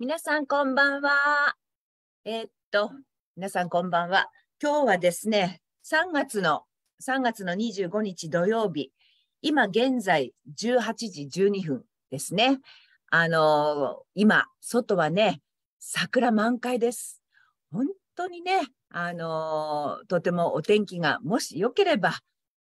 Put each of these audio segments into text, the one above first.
皆さんこんばんは。えー、っと、皆さんこんばんは。今日はですね、3月の、3月の25日土曜日、今現在18時12分ですね。あのー、今、外はね、桜満開です。本当にね、あのー、とてもお天気がもしよければ、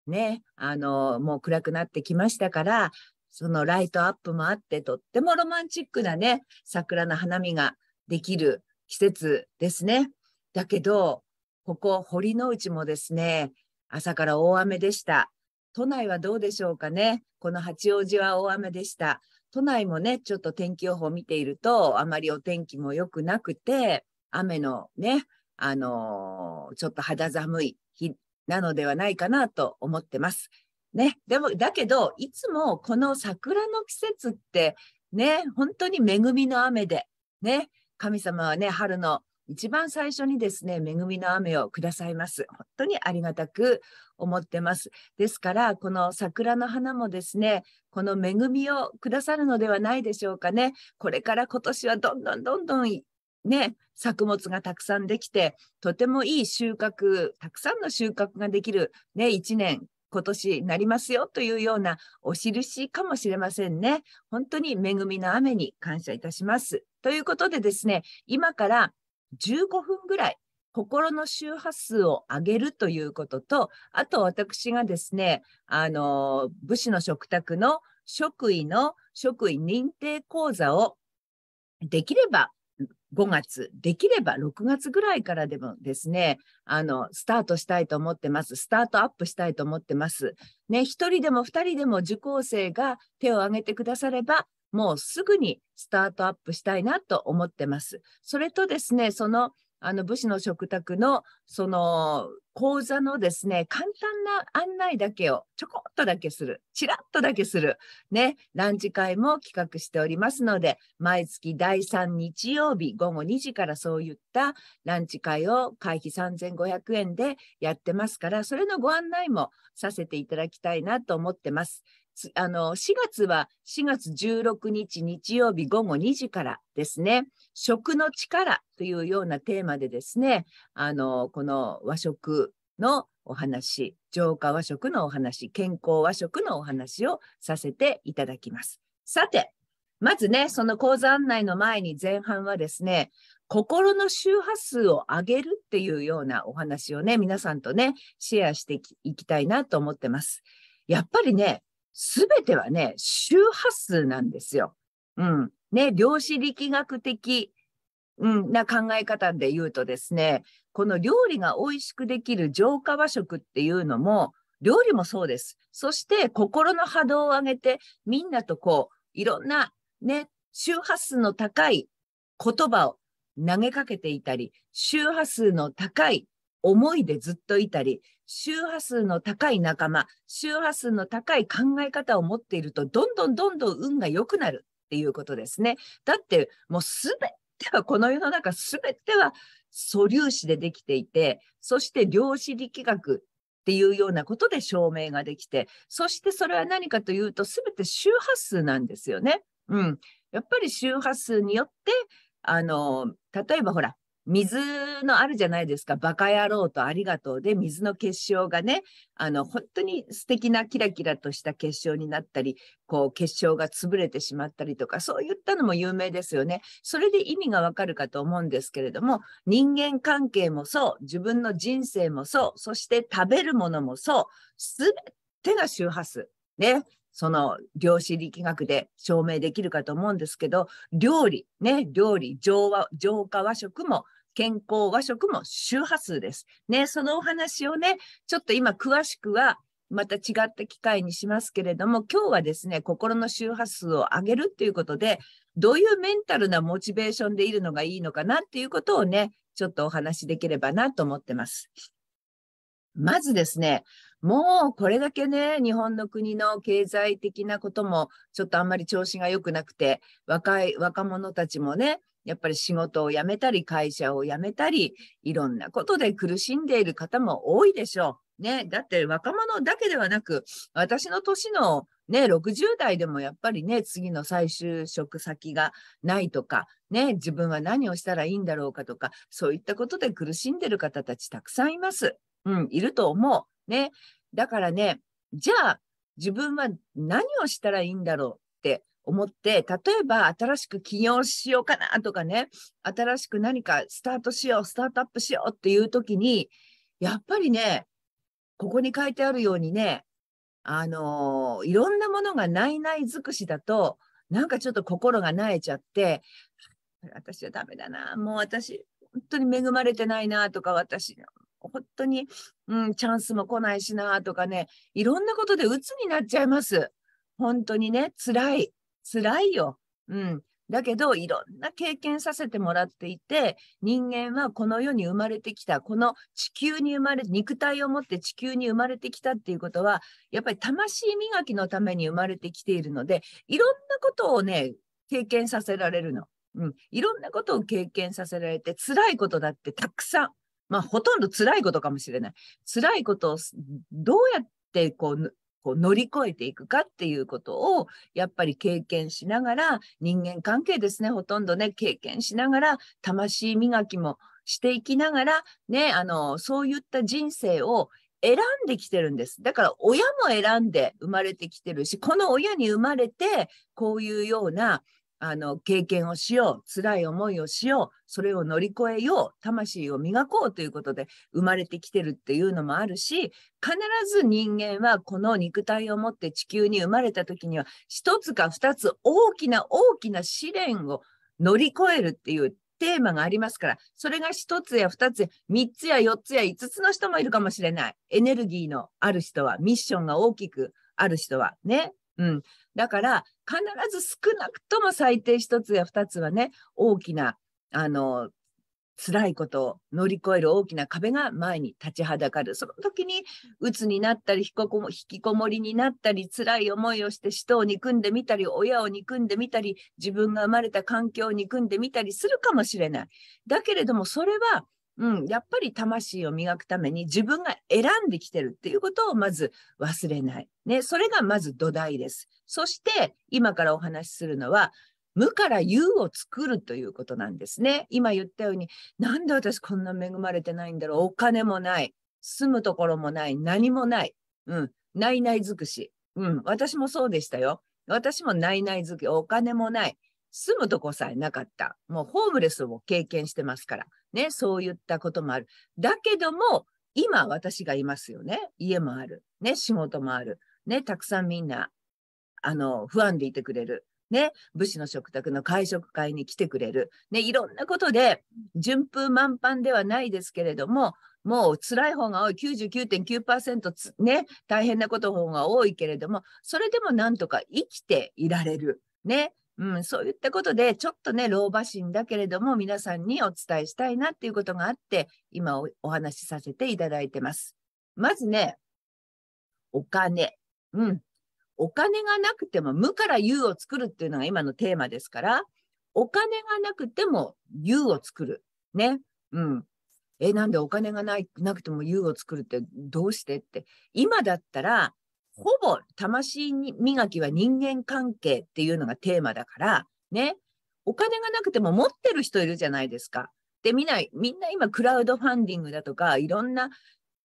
ね、あのもう暗くなってきましたから、そのライトアップもあって、とってもロマンチックなね、桜の花見ができる季節ですね。だけど、ここ堀之内もですね、朝から大雨でした。都内はどうでしょうかね。この八王子は大雨でした。都内もね、ちょっと天気予報を見ていると、あまりお天気も良くなくて、雨のね、あのー、ちょっと肌寒い日なのではないかなと思ってます。ね、でも、だけど、いつもこの桜の季節って、ね、本当に恵みの雨で、ね、神様はね、春の一番最初にですね、恵みの雨をくださいます。本当にありがたく思ってます。ですから、この桜の花もですね、この恵みをくださるのではないでしょうかね。これから今年はどんどんどんどんね、作物がたくさんできて、とてもいい収穫、たくさんの収穫ができる、ね、一年今年なりますよというようなお印かもしれませんね。本当に恵みの雨に感謝いたします。ということでですね、今から15分ぐらい心の周波数を上げるということと、あと私がですね、あの、武士の食卓の職位の職位認定講座をできれば5月、できれば6月ぐらいからでもですね、あの、スタートしたいと思ってます。スタートアップしたいと思ってます。ね、1人でも2人でも受講生が手を挙げてくだされば、もうすぐにスタートアップしたいなと思ってます。それとですね、そのあの武士の食卓のその講座のですね、簡単な案内だけをちょこっとだけする、ちらっとだけする、ね、ランチ会も企画しておりますので、毎月第3日曜日午後2時からそういったランチ会を会費3500円でやってますから、それのご案内もさせていただきたいなと思ってます。あの、4月は4月16日日曜日午後2時からですね、食の力というようなテーマでですね、あの、この和食のお話、浄化和食のお話、健康和食のお話をさせていただきます。さて、まずね、その講座案内の前に前半はですね、心の周波数を上げるっていうようなお話をね、皆さんとね、シェアしていきたいなと思ってます。やっぱりね、すべてはね、周波数なんですよ。うん。ね、量子力学的、うん、な考え方で言うとですね、この料理が美味しくできる浄化和食っていうのも、料理もそうです。そして心の波動を上げて、みんなとこう、いろんなね、周波数の高い言葉を投げかけていたり、周波数の高い思いでずっといたり、周波数の高い仲間、周波数の高い考え方を持っていると、どんどんどんどん運が良くなるっていうことですね。だって、もうすべては、この世の中すべては素粒子でできていて、そして量子力学っていうようなことで証明ができて、そしてそれは何かというと、すべて周波数なんですよね。うん。やっぱり周波数によって、あの、例えばほら、水のあるじゃないですか、バカ野郎とありがとうで、水の結晶がね、あの、本当に素敵なキラキラとした結晶になったり、こう、結晶が潰れてしまったりとか、そういったのも有名ですよね。それで意味がわかるかと思うんですけれども、人間関係もそう、自分の人生もそう、そして食べるものもそう、すべてが周波数。ね、その量子力学で証明できるかと思うんですけど、料理、ね、料理、浄和浄化和食も健康和食も周波数です。ね、そのお話をね、ちょっと今詳しくはまた違った機会にしますけれども、今日はですね、心の周波数を上げるっていうことで、どういうメンタルなモチベーションでいるのがいいのかなっていうことをね、ちょっとお話しできればなと思ってます。まずですね、もうこれだけね、日本の国の経済的なことも、ちょっとあんまり調子が良くなくて、若い、若者たちもね、やっぱり仕事を辞めたり、会社を辞めたり、いろんなことで苦しんでいる方も多いでしょう。ね、だって若者だけではなく、私の年のね、60代でもやっぱりね、次の再就職先がないとか、ね、自分は何をしたらいいんだろうかとか、そういったことで苦しんでる方たちたくさんいます。うん、いると思う。ね。だからね、じゃあ自分は何をしたらいいんだろうって思って、例えば新しく起業しようかなとかね、新しく何かスタートしよう、スタートアップしようっていう時に、やっぱりね、ここに書いてあるようにね、あのー、いろんなものがないない尽くしだと、なんかちょっと心が慣えちゃって、私はダメだな、もう私、本当に恵まれてないなとか、私、本当に、うん、チャンスも来ないしなとかね、いろんなことで鬱になっちゃいます。本当にね、辛い。辛いよ。うん。だけど、いろんな経験させてもらっていて、人間はこの世に生まれてきた、この地球に生まれ、肉体を持って地球に生まれてきたっていうことは、やっぱり魂磨きのために生まれてきているので、いろんなことをね、経験させられるの。うん。いろんなことを経験させられて、辛いことだってたくさんまあ、ほとんど辛いことかもしれない。辛いことをどうやってこう、こう乗り越えていくかっていうことをやっぱり経験しながら人間関係ですねほとんどね経験しながら魂磨きもしていきながらねあのそういった人生を選んできてるんです。だから親も選んで生まれてきてるし、この親に生まれて、こういうようなあの経験をしよう辛い思いをしようそれを乗り越えよう魂を磨こうということで生まれてきてるっていうのもあるし必ず人間はこの肉体を持って地球に生まれた時には一つか二つ大きな大きな試練を乗り越えるっていうテーマがありますからそれが一つや二つや三つや四つや五つの人もいるかもしれないエネルギーのある人はミッションが大きくある人はねうん。だから、必ず少なくとも最低1つや2つはね、大きな、あの、辛いことを乗り越える大きな壁が前に立ちはだかる。その時に、鬱になったり、引きこもりになったり、辛い思いをして人を憎んでみたり、親を憎んでみたり、自分が生まれた環境を憎んでみたりするかもしれない。だけれども、それはうん、やっぱり魂を磨くために自分が選んできてるっていうことをまず忘れない。ね、それがまず土台です。そして今からお話しするのは、無から有を作るということなんですね。今言ったように、なんで私こんな恵まれてないんだろう。お金もない。住むところもない。何もない。うん。ないない尽くし。うん。私もそうでしたよ。私もないない尽くし。お金もない。住むとこさえなかった。もうホームレスを経験してますから。ね、そういったこともある。だけども、今私がいますよね。家もある。ね、仕事もある。ね、たくさんみんな、あの、不安でいてくれる。ね、武士の食卓の会食会に来てくれる。ね、いろんなことで、順風満帆ではないですけれども、もう辛い方が多い99.9%つね、大変なことの方が多いけれども、それでもなんとか生きていられる。ね、うん、そういったことで、ちょっとね、老婆心だけれども、皆さんにお伝えしたいなっていうことがあって、今お話しさせていただいてます。まずね、お金。うん。お金がなくても、無から有を作るっていうのが今のテーマですから、お金がなくても有を作る。ね。うん。え、なんでお金がないなくても有を作るってどうしてって。今だったら、ほぼ魂磨きは人間関係っていうのがテーマだから、ね、お金がなくても持ってる人いるじゃないですか。で、みんな、みんな今クラウドファンディングだとか、いろんな、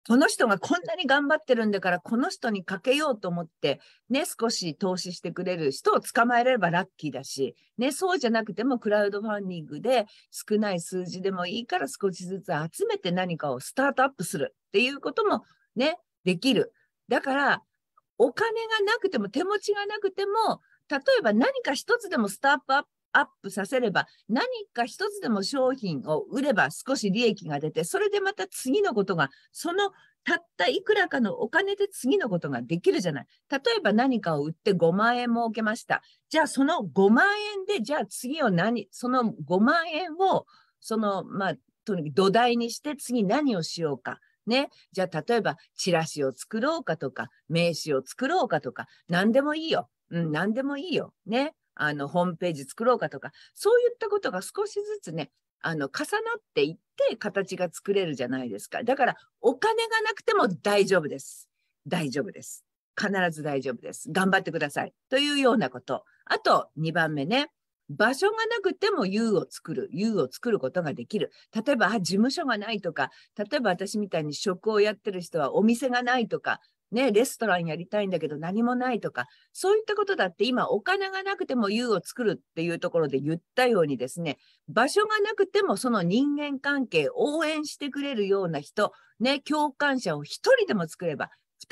この人がこんなに頑張ってるんだから、この人にかけようと思って、ね、少し投資してくれる人を捕まえればラッキーだし、ね、そうじゃなくてもクラウドファンディングで少ない数字でもいいから少しずつ集めて何かをスタートアップするっていうこともね、できる。だから、お金がなくても手持ちがなくても例えば何か一つでもスタートアップアップさせれば何か一つでも商品を売れば少し利益が出てそれでまた次のことがそのたったいくらかのお金で次のことができるじゃない例えば何かを売って5万円儲けましたじゃあその5万円でじゃあ次を何その5万円をそのまあとにかく土台にして次何をしようかね。じゃあ、例えば、チラシを作ろうかとか、名刺を作ろうかとか、何でもいいよ。うん、何でもいいよ。ね。あの、ホームページ作ろうかとか、そういったことが少しずつね、あの、重なっていって形が作れるじゃないですか。だから、お金がなくても大丈夫です。大丈夫です。必ず大丈夫です。頑張ってください。というようなこと。あと、2番目ね。場所がなくても U を作る、U を作ることができる。例えば、あ、事務所がないとか、例えば私みたいに職をやってる人はお店がないとか、ね、レストランやりたいんだけど何もないとか、そういったことだって今お金がなくても U を作るっていうところで言ったようにですね、場所がなくてもその人間関係、応援してくれるような人、ね、共感者を一人でも作れば、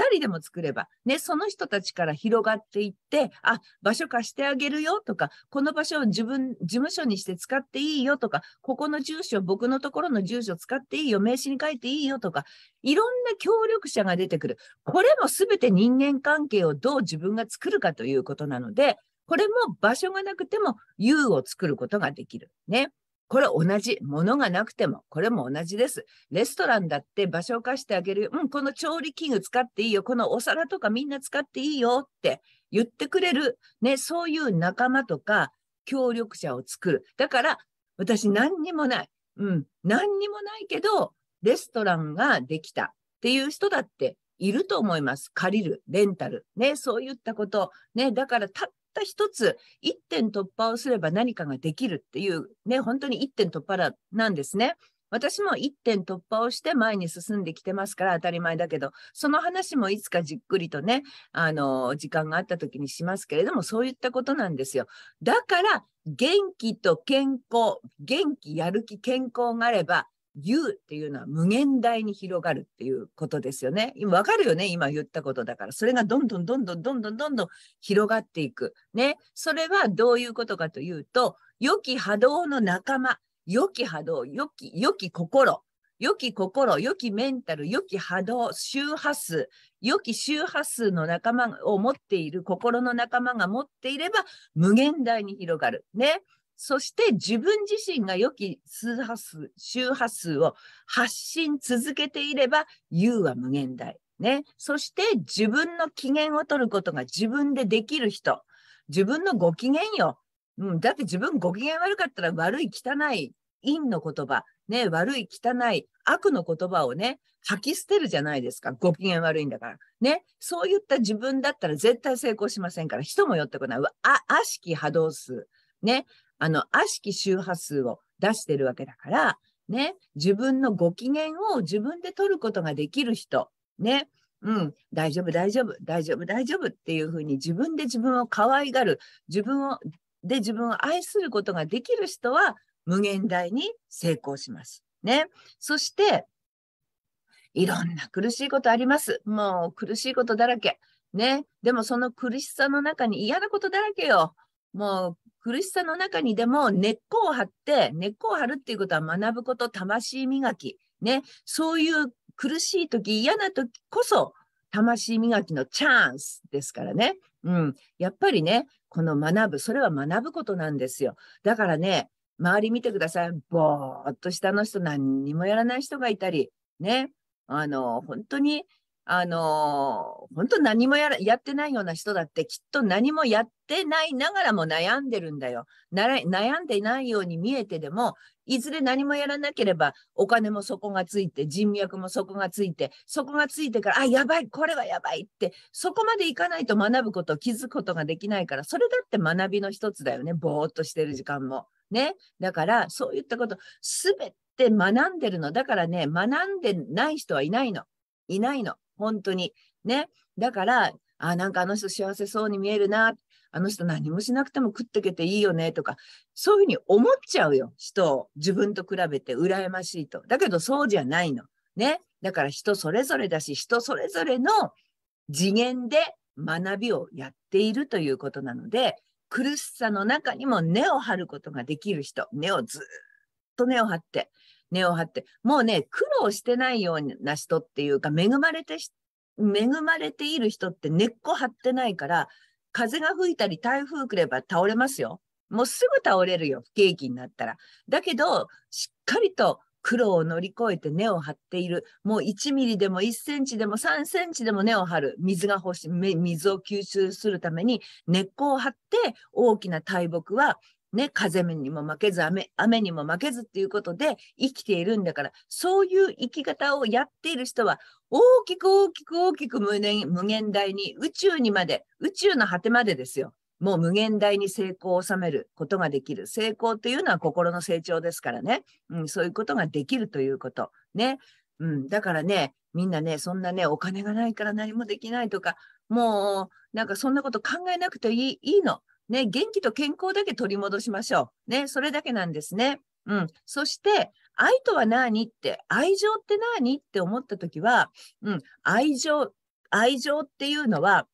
人でも作れば、ね、その人たちから広がっていって、あ、場所貸してあげるよとか、この場所を自分、事務所にして使っていいよとか、ここの住所、僕のところの住所使っていいよ、名刺に書いていいよとか、いろんな協力者が出てくる。これも全て人間関係をどう自分が作るかということなので、これも場所がなくても U を作ることができる。ね。これ同じ。物がなくても、これも同じです。レストランだって場所を貸してあげるよ。うん、この調理器具使っていいよ。このお皿とかみんな使っていいよって言ってくれる。ね、そういう仲間とか協力者を作る。だから、私何にもない。うん、何にもないけど、レストランができたっていう人だっていると思います。借りる、レンタル。ね、そういったこと。ね、だからたった一つ、一点突破をすれば何かができるっていう、ね、本当に一点突破なんですね。私も一点突破をして前に進んできてますから当たり前だけど、その話もいつかじっくりとね、あの、時間があった時にしますけれども、そういったことなんですよ。だから、元気と健康、元気、やる気、健康があれば、U っていうのは無限大に広がるっていうことですよね。今わかるよね今言ったことだから。それがどんどんどんどんどんどんどんどん広がっていく。ね。それはどういうことかというと、良き波動の仲間、良き波動、良き、良き心、良き心、良きメンタル、良き波動、周波数、良き周波数の仲間を持っている、心の仲間が持っていれば、無限大に広がる。ね。そして自分自身が良き数波数、周波数を発信続けていれば、うは無限大。ね。そして自分の機嫌を取ることが自分でできる人。自分のご機嫌よ。うん、だって自分ご機嫌悪かったら悪い汚い陰の言葉、ね、悪い汚い悪の言葉をね、吐き捨てるじゃないですか。ご機嫌悪いんだから。ね。そういった自分だったら絶対成功しませんから、人も寄ってこない。あ、悪しき波動数。ね。あの、悪しき周波数を出してるわけだから、ね、自分のご機嫌を自分で取ることができる人、ね、うん、大丈夫、大丈夫、大丈夫、大丈夫っていうふうに自分で自分を可愛がる、自分を、で自分を愛することができる人は無限大に成功します。ね。そして、いろんな苦しいことあります。もう苦しいことだらけ。ね。でもその苦しさの中に嫌なことだらけよ。もう苦しさの中にでも根っこを張って、根っこを張るっていうことは学ぶこと、魂磨き。ね、そういう苦しい時、嫌な時こそ、魂磨きのチャンスですからね。うん。やっぱりね、この学ぶ、それは学ぶことなんですよ。だからね、周り見てください。ぼーっと下の人、何にもやらない人がいたり、ね。あの、本当にあのー、本当何もやってないような人だってきっと何もやってないながらも悩んでるんだよ。悩んでないように見えてでも、いずれ何もやらなければお金も底がついて、人脈も底がついて、底がついてから、あ、やばい、これはやばいって、そこまでいかないと学ぶこと、気づくことができないから、それだって学びの一つだよね。ぼーっとしてる時間も。ね。だから、そういったこと、すべて学んでるの。だからね、学んでない人はいないの。いないの。本当に。ね。だから、あ、なんかあの人幸せそうに見えるな。あの人何もしなくても食ってけていいよねとか、そういうふうに思っちゃうよ。人を自分と比べて羨ましいと。だけどそうじゃないの。ね。だから人それぞれだし、人それぞれの次元で学びをやっているということなので、苦しさの中にも根を張ることができる人、根をずっと根を張って、根を張って、もうね、苦労してないような人っていうか、恵まれて恵まれている人って根っこ張ってないから、風が吹いたり台風来れば倒れますよ。もうすぐ倒れるよ、不景気になったら。だけど、しっかりと苦労を乗り越えて根を張っている。もう1ミリでも1センチでも3センチでも根を張る。水が欲しい、水を吸収するために根っこを張って大きな大木はね、風にも負けず雨、雨にも負けずっていうことで生きているんだから、そういう生き方をやっている人は、大きく大きく大きく無限無限大に、宇宙にまで、宇宙の果てまでですよ。もう無限大に成功を収めることができる。成功というのは心の成長ですからね。うん、そういうことができるということ。ね。うん、だからね、みんなね、そんなね、お金がないから何もできないとか、もう、なんかそんなこと考えなくていいいいの。ね、元気と健康だけ取り戻しましょう。ね、それだけなんですね。うん。そして、愛とは何って、愛情って何って思った時は、うん、愛情、愛情っていうのは、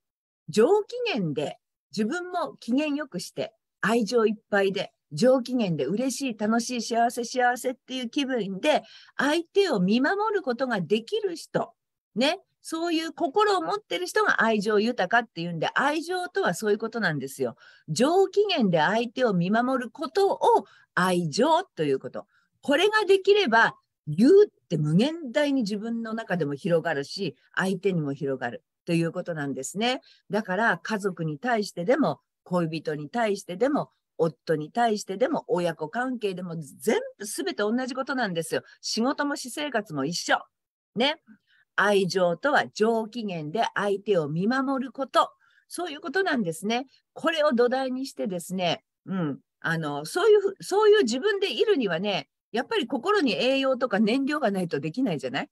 上機嫌で、自分も機嫌よくして、愛情いっぱいで、上機嫌で嬉しい、楽しい、幸せ、幸せっていう気分で、相手を見守ることができる人、ね、そういう心を持ってる人が愛情豊かっていうんで、愛情とはそういうことなんですよ。上機嫌で相手を見守ることを愛情ということ。これができれば、言うって無限大に自分の中でも広がるし、相手にも広がるということなんですね。だから家族に対してでも、恋人に対してでも、夫に対してでも親子関係でも全部すべて同じことなんですよ。仕事も私生活も一緒。ね。愛情とは上機嫌で相手を見守ること。そういうことなんですね。これを土台にしてですね、うん、あの、そういう、そういう自分でいるにはね、やっぱり心に栄養とか燃料がないとできないじゃない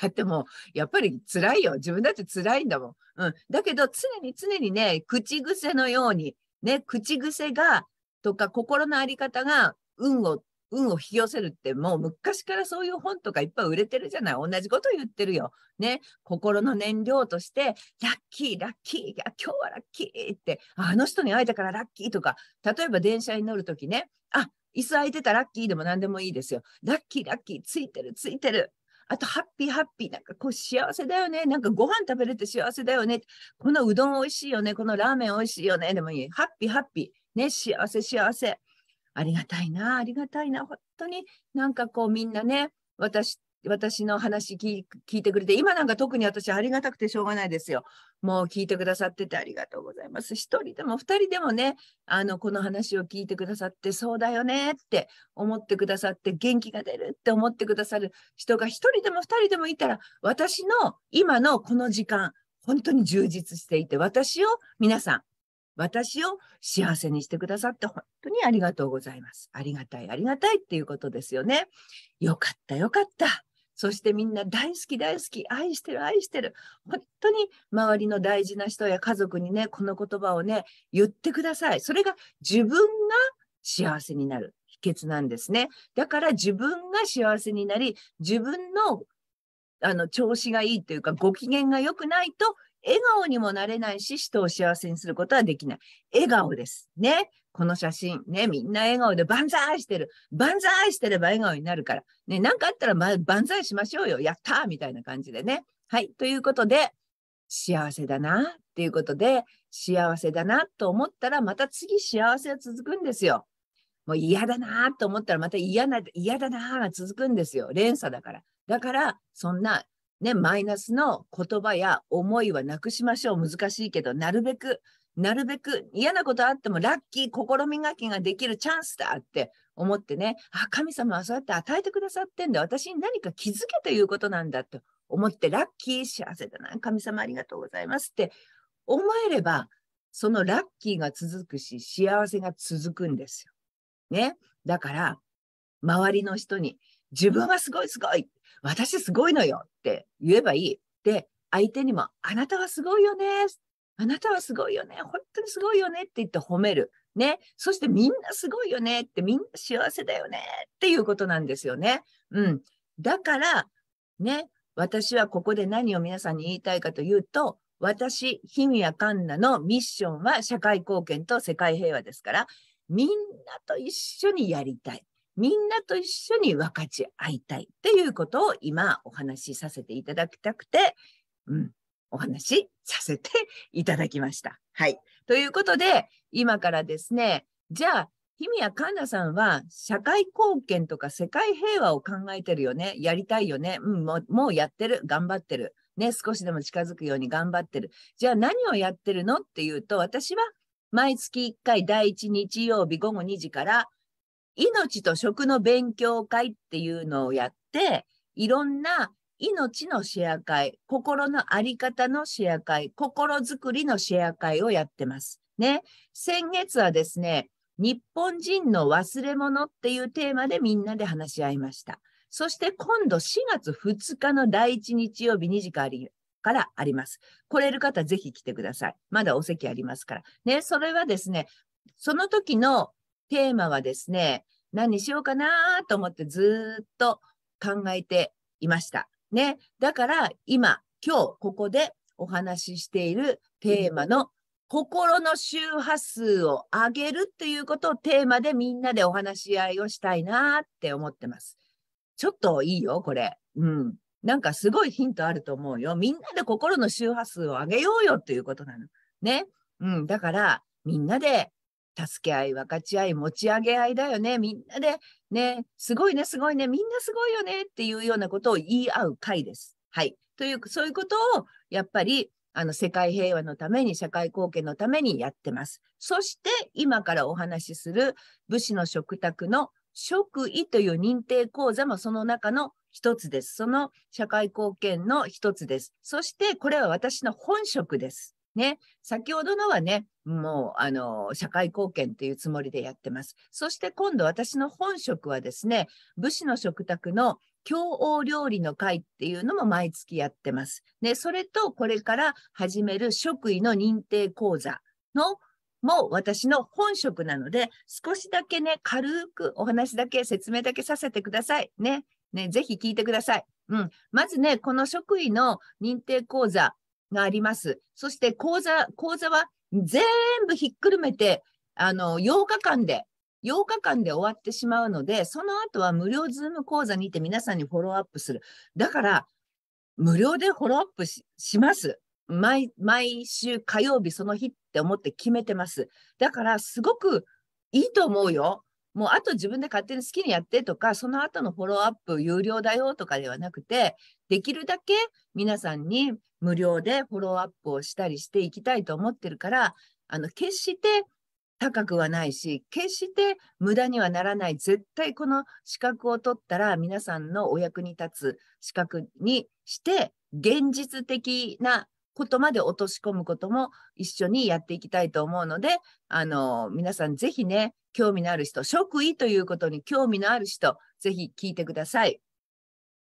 だってもう、やっぱり辛いよ。自分だって辛いんだもん。うん。だけど、常に常にね、口癖のように、ね、口癖が、とか心のあり方が運を運を引き寄せるってもう昔からそういう本とかいっぱい売れてるじゃない。同じこと言ってるよ。ね。心の燃料として、ラッキー、ラッキー、今日はラッキーって、あの人に会えたからラッキーとか、例えば電車に乗るときね、あ、椅子空いてたラッキーでも何でもいいですよ。ラッキー、ラッキー、ついてる、ついてる。あと、ハッピーハッピー。なんかこう、幸せだよね。なんかご飯食べれて幸せだよね。このうどん美味しいよね。このラーメン美味しいよね。でもいい。ハッピーハッピー。ね、幸せ幸せ。ありがたいな、ありがたいな、本当になんかこうみんなね、私、私の話聞いてくれて、今なんか特に私ありがたくてしょうがないですよ。もう聞いてくださっててありがとうございます。一人でも二人でもね、あの、この話を聞いてくださって、そうだよねって思ってくださって、元気が出るって思ってくださる人が一人でも二人でもいたら、私の今のこの時間、本当に充実していて、私を皆さん私を幸せにしてくださって本当にありがとうございます。ありがたい、ありがたいっていうことですよね。よかった、よかった。そしてみんな大好き大好き、愛してる愛してる。本当に周りの大事な人や家族にね、この言葉をね、言ってください。それが自分が幸せになる秘訣なんですね。だから自分が幸せになり、自分のあの調子がいいというか、ご機嫌が良くないと笑顔にもなれないし、人を幸せにすることはできない。笑顔です。ね。この写真、ね。みんな笑顔で万歳してる。万歳してれば笑顔になるから。ね。なんかあったら、ま、万歳しましょうよ。やったーみたいな感じでね。はい。ということで、幸せだな。っていうことで、幸せだなと思ったら、また次幸せは続くんですよ。もう嫌だなと思ったら、また嫌な、嫌だなが続くんですよ。連鎖だから。だから、そんなね、マイナスの言葉や思いはなくしましょう。難しいけど、なるべく、なるべく嫌なことあってもラッキー、試みきができるチャンスだって思ってね、あ、神様はそうやって与えてくださってんだ。私に何か気づけということなんだと思って、ラッキー、幸せだな。神様ありがとうございますって思えれば、そのラッキーが続くし、幸せが続くんですよ。ね。だから、周りの人に、自分はすごいすごい私すごいのよって言えばいい。で、相手にも、あなたはすごいよね。あなたはすごいよね。本当にすごいよねって言って褒める。ね。そしてみんなすごいよねってみんな幸せだよねっていうことなんですよね。うん。だから、ね、私はここで何を皆さんに言いたいかというと、私、日宮ンナのミッションは社会貢献と世界平和ですから、みんなと一緒にやりたい。みんなと一緒に分かち合いたいっていうことを今お話しさせていただきたくて、うん、お話しさせていただきました。はい。ということで、今からですね、じゃあ、日宮んなさんは社会貢献とか世界平和を考えてるよね。やりたいよね。うん、もうもうやってる。頑張ってる。ね、少しでも近づくように頑張ってる。じゃあ何をやってるのっていうと、私は毎月1回第1日曜日午後2時から命と食の勉強会っていうのをやって、いろんな命のシェア会、心のあり方のシェア会、心づくりのシェア会をやってます。ね。先月はですね、日本人の忘れ物っていうテーマでみんなで話し合いました。そして今度4月2日の第1日曜日2時からあります。来れる方ぜひ来てください。まだお席ありますから。ね、それはですね、その時のテーマはですね、何にしようかなと思ってずっと考えていました。ね。だから今、今日ここでお話ししているテーマの心の周波数を上げるっていうことをテーマでみんなでお話し合いをしたいなって思ってます。ちょっといいよ、これ。うん。なんかすごいヒントあると思うよ。みんなで心の周波数を上げようよっていうことなの。ね。うん。だから、みんなで助け合い、分かち合い、持ち上げ合いだよね。みんなで、ね、すごいね、すごいね、みんなすごいよねっていうようなことを言い合う会です。はい。という、そういうことを、やっぱり、あの、世界平和のために、社会貢献のためにやってます。そして、今からお話しする、武士の食卓の職位という認定講座もその中の一つです。その社会貢献の一つです。そして、これは私の本職です。ね、先ほどのはね、もう、あの、社会貢献っていうつもりでやってます。そして今度私の本職はですね、武士の食卓の共王料理の会っていうのも毎月やってます。ね、それとこれから始める職位の認定講座のも私の本職なので、少しだけね、軽くお話だけ、説明だけさせてください。ね。ね、ぜひ聞いてください。うん。まずね、この職位の認定講座があります。そして講座、講座は全部ひっくるめて、あの、8日間で、8日間で終わってしまうので、その後は無料ズーム講座にて皆さんにフォローアップする。だから、無料でフォローアップします。毎、毎週火曜日その日って思って決めてます。だから、すごくいいと思うよ。もうあと自分で勝手に好きにやってとか、その後のフォローアップ有料だよとかではなくて、できるだけ皆さんに無料でフォローアップをしたりしていきたいと思ってるから、あの、決して高くはないし、決して無駄にはならない。絶対この資格を取ったら皆さんのお役に立つ資格にして、現実的なことまで落とし込むことも一緒にやっていきたいと思うので、あの、皆さんぜひね、興味のある人、職位ということに興味のある人、ぜひ聞いてください。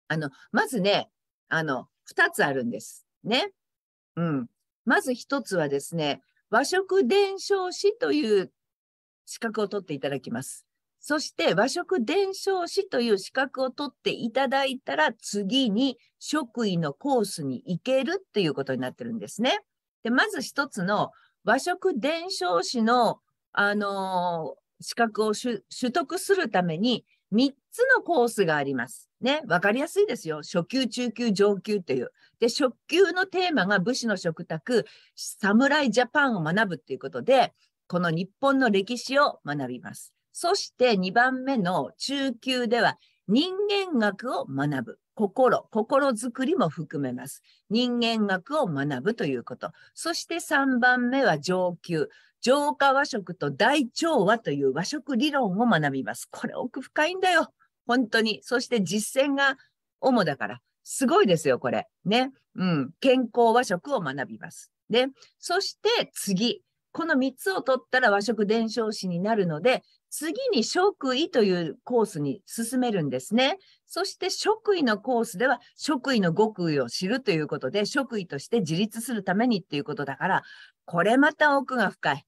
あの、まずね、あの、2つあるんです。ね。うん。まず1つはですね、和食伝承師という資格を取っていただきます。そして和食伝承士という資格を取っていただいたら、次に職位のコースに行けるっていうことになってるんですね。で、まず一つの和食伝承士の、あのー、資格を取得するために、3つのコースがあります。ね、わかりやすいですよ。初級、中級、上級という。で、初級のテーマが武士の食卓、侍ジャパンを学ぶということで、この日本の歴史を学びます。そして2番目の中級では人間学を学ぶ。心、心づくりも含めます。人間学を学ぶということ。そして3番目は上級。浄化和食と大調和という和食理論を学びます。これ奥深いんだよ。本当に。そして実践が主だから。すごいですよ、これ。ね。うん。健康和食を学びます。で、そして次。この3つを取ったら和食伝承士になるので、次に食位というコースに進めるんですね。そして食位のコースでは食位の極意を知るということで、食位として自立するためにっていうことだから、これまた奥が深い。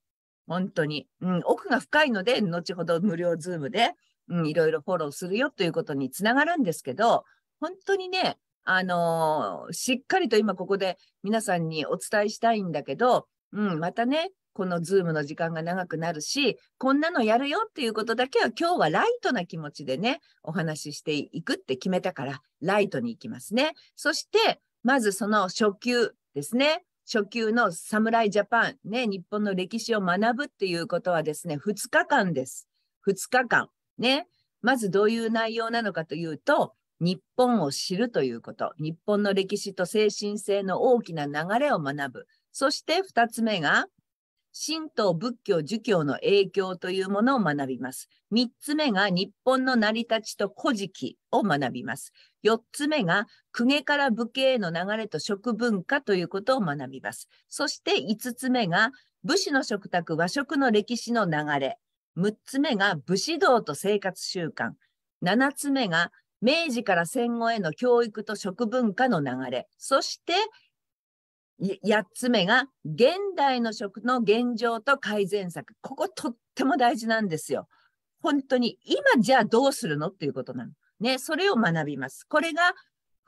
本当に。うん、奥が深いので、後ほど無料ズームで、うん、いろいろフォローするよということにつながるんですけど、本当にね、あのー、しっかりと今ここで皆さんにお伝えしたいんだけど、うん、またね、このズームの時間が長くなるし、こんなのやるよっていうことだけは今日はライトな気持ちでね、お話ししていくって決めたから、ライトに行きますね。そして、まずその初級ですね。初級の侍ジャパン、ね、日本の歴史を学ぶっていうことはですね、2日間です。2日間。ね。まずどういう内容なのかというと、日本を知るということ。日本の歴史と精神性の大きな流れを学ぶ。そして2つ目が、神道、仏教、儒教の影響というものを学びます。3つ目が日本の成り立ちと古事記を学びます。4つ目が公家から武家への流れと食文化ということを学びます。そして5つ目が武士の食卓、和食の歴史の流れ。6つ目が武士道と生活習慣。7つ目が明治から戦後への教育と食文化の流れ。そして8つ目が現代の食の現状と改善策。こことっても大事なんですよ。本当に今じゃあどうするのっていうことなの。ね、それを学びます。これが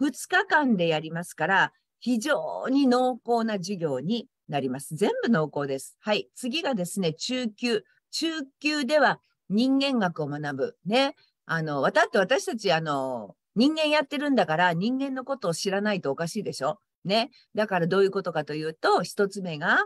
2日間でやりますから、非常に濃厚な授業になります。全部濃厚です。はい。次がですね、中級。中級では人間学を学ぶ。ね。あの、たって私たち、あの、人間やってるんだから人間のことを知らないとおかしいでしょね。だからどういうことかというと、一つ目が、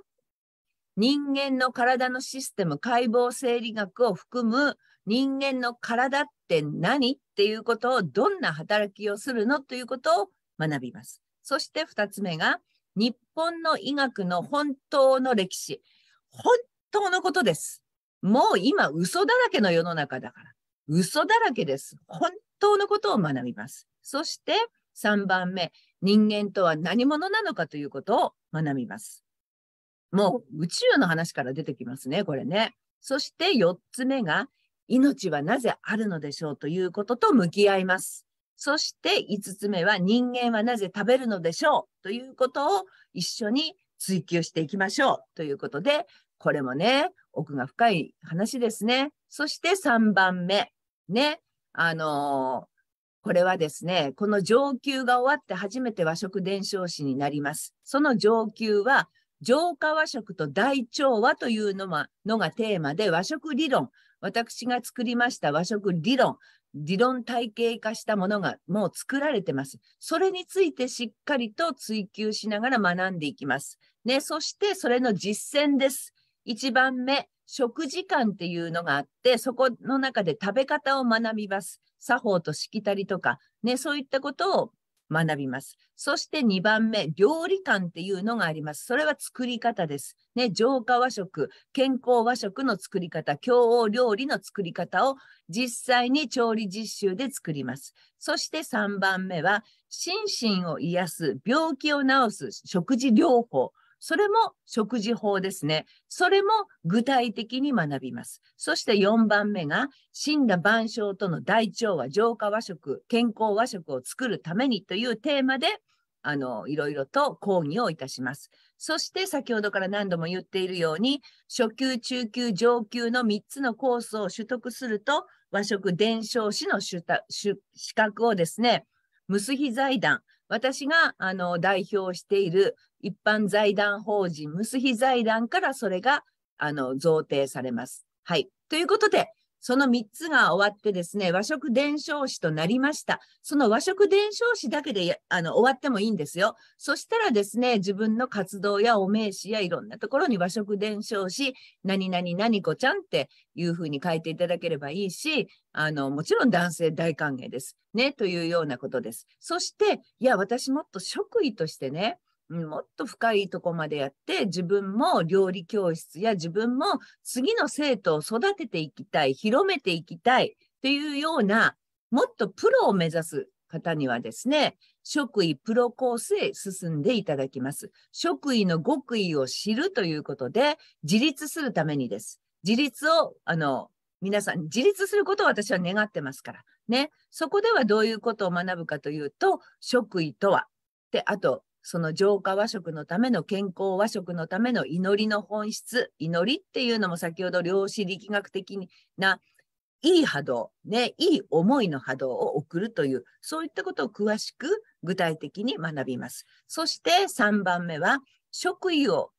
人間の体のシステム、解剖生理学を含む人間の体って何っていうことを、どんな働きをするのということを学びます。そして二つ目が、日本の医学の本当の歴史。本当のことです。もう今嘘だらけの世の中だから。嘘だらけです。本当のことを学びます。そして3番目、人間とは何者なのかということを学びます。もう宇宙の話から出てきますね、これね。そして4つ目が、命はなぜあるのでしょうということと向き合います。そして5つ目は、人間はなぜ食べるのでしょうということを一緒に追求していきましょうということで、これもね、奥が深い話ですね。そして3番目、ね、あのーこれはですね、この上級が終わって初めて和食伝承師になります。その上級は、浄化和食と大調和というのがのがテーマで和食理論、私が作りました和食理論、理論体系化したものがもう作られてます。それについてしっかりと追求しながら学んでいきます。ね、そしてそれの実践です。1番目、食時間っていうのがあって、そこの中で食べ方を学びます。作法としきたりとか、ね、そういったことを学びます。そして2番目、料理観っていうのがあります。それは作り方です。ね、浄化和食、健康和食の作り方、共応料理の作り方を実際に調理実習で作ります。そして3番目は、心身を癒す、病気を治す食事療法。それも食事法ですね。それも具体的に学びます。そして4番目が、死んだ万象との大腸は浄化和食、健康和食を作るためにというテーマで、あの、いろいろと講義をいたします。そして先ほどから何度も言っているように、初級、中級、上級の3つのコースを取得すると、和食伝承士の資格をですね、無ス財団、私があの代表している一般財団法人ムスヒ財団からそれがあの贈呈されます。はい。ということで、その3つが終わってですね、和食伝承史となりました。その和食伝承史だけであの終わってもいいんですよ。そしたらですね、自分の活動やお名刺やいろんなところに和食伝承史、何々何子ちゃんっていうふうに書いていただければいいし、あの、もちろん男性大歓迎です。ね、というようなことです。そして、いや、私もっと職位としてね、もっと深いとこまでやって、自分も料理教室や自分も次の生徒を育てていきたい、広めていきたいっていうような、もっとプロを目指す方にはですね、職位プロコースへ進んでいただきます。職位の極意を知るということで、自立するためにです。自立を、あの、皆さん、自立することを私は願ってますから。ね。そこではどういうことを学ぶかというと、職位とは。で、あと、その浄化和食のための健康和食のための祈りの本質、祈りっていうのも先ほど量子力学的ないい波動、ね、いい思いの波動を送るという、そういったことを詳しく具体的に学びます。そして3番目は、職位を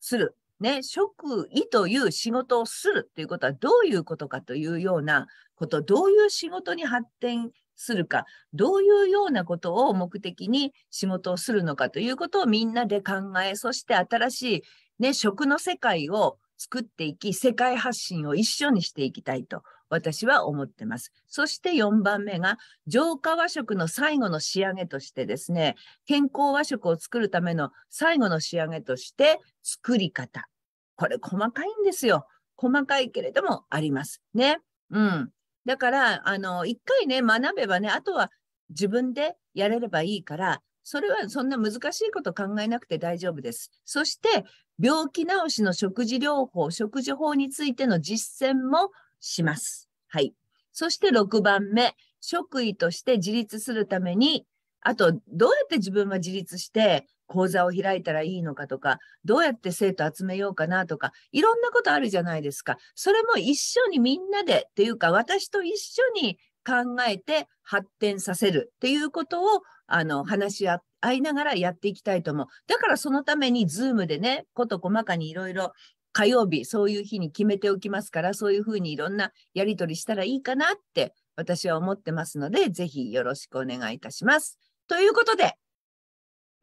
する。ね、職位という仕事をするということはどういうことかというようなこと、どういう仕事に発展するか、どういうようなことを目的に仕事をするのかということをみんなで考え、そして新しい、ね、食の世界を作っていき、世界発信を一緒にしていきたいと私は思ってます。そして4番目が浄化和食の最後の仕上げとしてですね、健康和食を作るための最後の仕上げとして作り方。これ細かいんですよ。細かいけれどもありますね。うん。だから、あの、一回ね、学べばね、あとは自分でやれればいいから、それはそんな難しいこと考えなくて大丈夫です。そして、病気治しの食事療法、食事法についての実践もします。はい。そして6番目、職位として自立するために、あと、どうやって自分は自立して、講座を開いたらいいのかとか、どうやって生徒集めようかなとか、いろんなことあるじゃないですか。それも一緒にみんなでっていうか、私と一緒に考えて発展させるっていうことを、あの、話し合いながらやっていきたいと思う。だからそのために、ズームでね、こと細かにいろいろ火曜日、そういう日に決めておきますから、そういうふうにいろんなやり取りしたらいいかなって私は思ってますので、ぜひよろしくお願いいたします。ということで、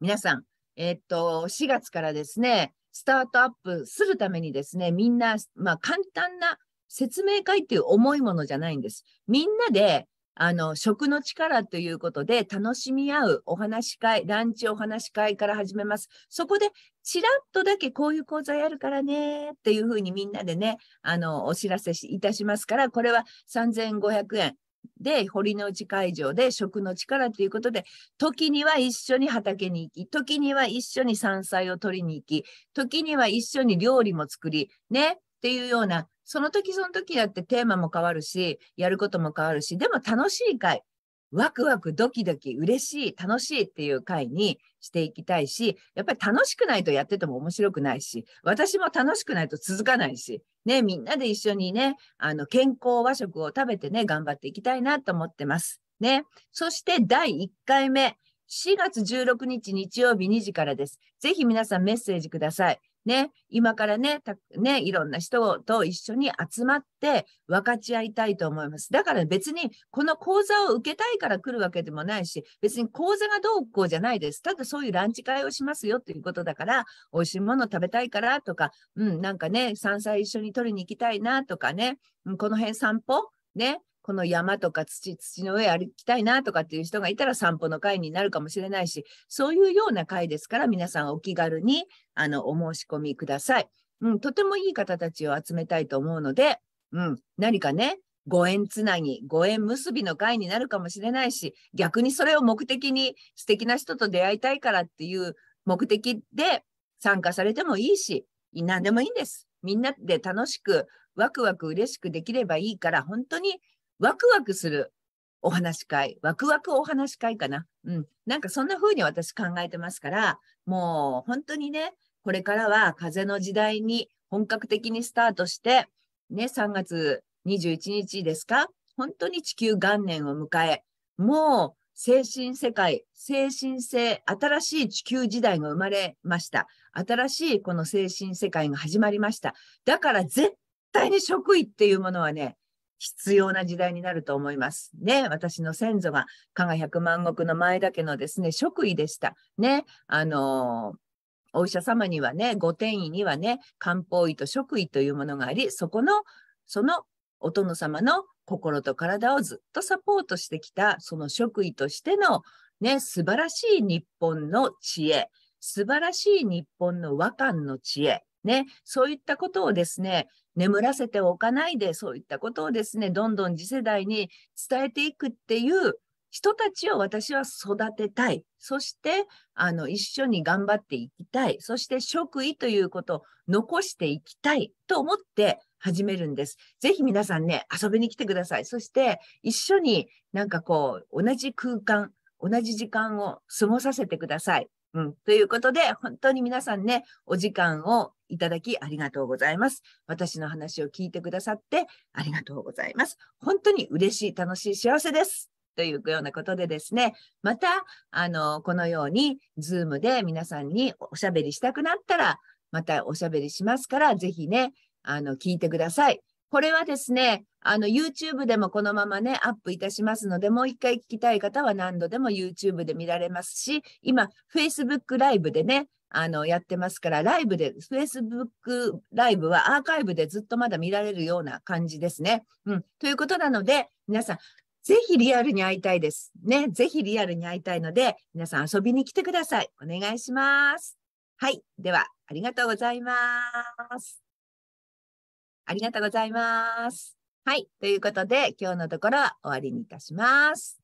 皆さん、えっと、4月からですね、スタートアップするためにですね、みんな、まあ、簡単な説明会っていう重いものじゃないんです。みんなで、あの、食の力ということで楽しみ合うお話し会、ランチお話し会から始めます。そこで、ちらっとだけこういう講座やるからね、っていうふうにみんなでね、あの、お知らせいたしますから、これは3500円。で、堀の内会場で食の力ということで、時には一緒に畑に行き、時には一緒に山菜を取りに行き、時には一緒に料理も作り、ね、っていうような、その時その時だってテーマも変わるし、やることも変わるし、でも楽しい会。ワクワクドキドキ嬉しい楽しいっていう回にしていきたいしやっぱり楽しくないとやってても面白くないし私も楽しくないと続かないしねみんなで一緒にねあの健康和食を食べてね頑張っていきたいなと思ってますねそして第1回目4月16日日曜日2時からですぜひ皆さんメッセージくださいね、今からね、ね、いろんな人と一緒に集まって分かち合いたいと思います。だから別にこの講座を受けたいから来るわけでもないし、別に講座がどうこうじゃないです。ただそういうランチ会をしますよということだから、美味しいもの食べたいからとか、うん、なんかね、山菜一緒に取りに行きたいなとかね、この辺散歩ね、この山とか土、土の上歩きたいなとかっていう人がいたら散歩の会になるかもしれないし、そういうような会ですから、皆さんお気軽に、あの、お申し込みください。うん、とてもいい方たちを集めたいと思うので、うん、何かね、ご縁つなぎ、ご縁結びの会になるかもしれないし、逆にそれを目的に素敵な人と出会いたいからっていう目的で参加されてもいいし、何でもいいんです。みんなで楽しく、ワクワク嬉しくできればいいから、本当にワクワクするお話会、ワクワクお話会かな。うん。なんかそんな風に私考えてますから、もう本当にね、これからは風の時代に本格的にスタートして、ね、3月21日ですか本当に地球元年を迎え、もう精神世界、精神性、新しい地球時代が生まれました。新しいこの精神世界が始まりました。だから絶対に職位っていうものはね、必要な時代になると思います。ね、私の先祖が加賀百万石の前田家のですね、職位でした。ね、あのーお医者様にはね、御転医にはね、漢方医と職医というものがあり、そこの、そのお殿様の心と体をずっとサポートしてきた、その職位としての、ね、素晴らしい日本の知恵、素晴らしい日本の和漢の知恵、ね、そういったことをですね、眠らせておかないで、そういったことをですね、どんどん次世代に伝えていくっていう人たちを私は育てたい。そして、あの、一緒に頑張っていきたい。そして、職位ということを残していきたいと思って始めるんです。ぜひ皆さんね、遊びに来てください。そして、一緒になんかこう、同じ空間、同じ時間を過ごさせてください。うん。ということで、本当に皆さんね、お時間をいただきありがとうございます。私の話を聞いてくださってありがとうございます。本当に嬉しい、楽しい、幸せです。というようなことでですね、また、あの、このように、ズームで皆さんにおしゃべりしたくなったら、またおしゃべりしますから、ぜひね、あの、聞いてください。これはですね、あの、YouTube でもこのままね、アップいたしますので、もう一回聞きたい方は何度でも YouTube で見られますし、今、Facebook ライブでね、あの、やってますから、ライブで、Facebook ライブはアーカイブでずっとまだ見られるような感じですね。うん。ということなので、皆さん、ぜひリアルに会いたいです。ね。ぜひリアルに会いたいので、皆さん遊びに来てください。お願いします。はい。では、ありがとうございます。ありがとうございます。はい。ということで、今日のところは終わりにいたします。